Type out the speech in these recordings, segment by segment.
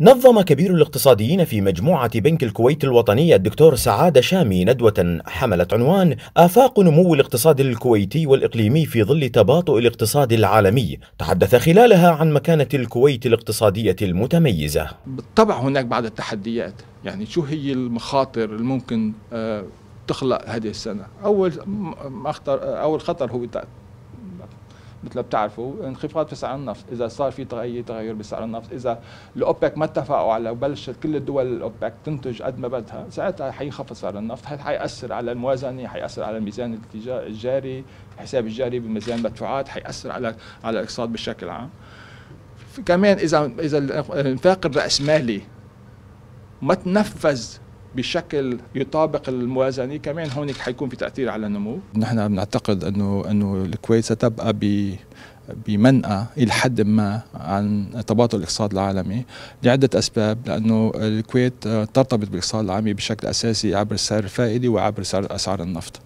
نظم كبير الاقتصاديين في مجموعة بنك الكويت الوطنية الدكتور سعادة شامي ندوة حملت عنوان آفاق نمو الاقتصاد الكويتي والإقليمي في ظل تباطؤ الاقتصاد العالمي تحدث خلالها عن مكانة الكويت الاقتصادية المتميزة بالطبع هناك بعض التحديات يعني شو هي المخاطر الممكن آه، تخلق هذه السنة أول, آه، أول خطر هو مثل بتعرفوا انخفاض في سعر النفط اذا صار في تغير تغير بسعر النفط اذا الاوبك ما اتفقوا على بلشت كل الدول الاوبك تنتج قد ما بدها ساعتها حينخفض سعر النفط هل حيأثر على الموازنه حيأثر على الميزان الجاري الحساب الجاري بميزان المدفوعات حيأثر على على الاقتصاد بشكل عام كمان اذا اذا الانفاق الراسمالي ما تنفذ بشكل يطابق الموازنه كمان هون حيكون في تاثير على النمو نحن بنعتقد انه انه الكويت ستبقى ب بمنأى إلى حد ما عن تباطؤ الاقتصاد العالمي لعدة أسباب لأنه الكويت ترتبط بالاقتصاد العالمي بشكل أساسي عبر السعر الفائدي وعبر سعر أسعار النفط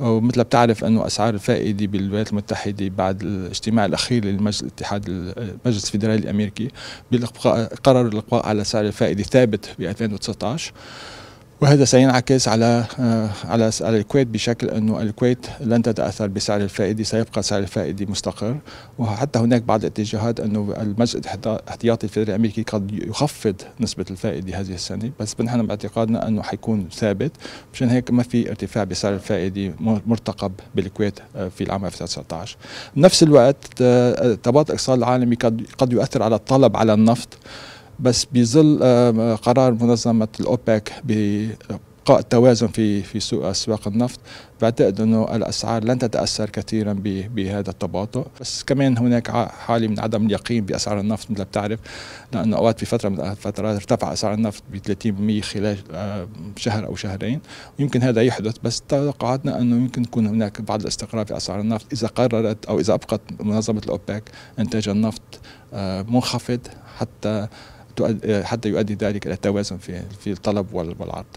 ومثل بتعرف أنه أسعار الفائدة بالولايات المتحدة بعد الاجتماع الأخير للمجلس الاتحاد المجلس الفيدرالي الأمريكي قرر الإقواء على سعر الفائدة ثابت ب 2019 وهذا سينعكس على آه، على على الكويت بشكل انه الكويت لن تتاثر بسعر الفائده سيبقى سعر الفائده مستقر وحتى هناك بعض الاتجاهات انه المجلس الاحتياطي الفدرالي الامريكي قد يخفض نسبه الفائده هذه السنه بس نحن باعتقادنا انه حيكون ثابت مشان هيك ما في ارتفاع بسعر الفائده مرتقب بالكويت آه، في العام 2019 بنفس الوقت آه، تباطؤ الاقتصاد العالمي قد قد يؤثر على الطلب على النفط بس بظل آه، قرار منظمه الاوبك بإبقاء التوازن في في سوق اسواق النفط بعتقد انه الاسعار لن تتاثر كثيرا بهذا التباطؤ بس كمان هناك حاله من عدم اليقين باسعار النفط مثل بتعرف لانه اوقات في فتره من الفترات ارتفع اسعار النفط ب 30% خلال آه، شهر او شهرين يمكن هذا يحدث بس توقعاتنا انه يمكن يكون هناك بعض الاستقرار في اسعار النفط اذا قررت او اذا ابقت منظمه الاوبك انتاج النفط آه، منخفض حتى حتى يؤدي ذلك الى التوازن في في الطلب والعرض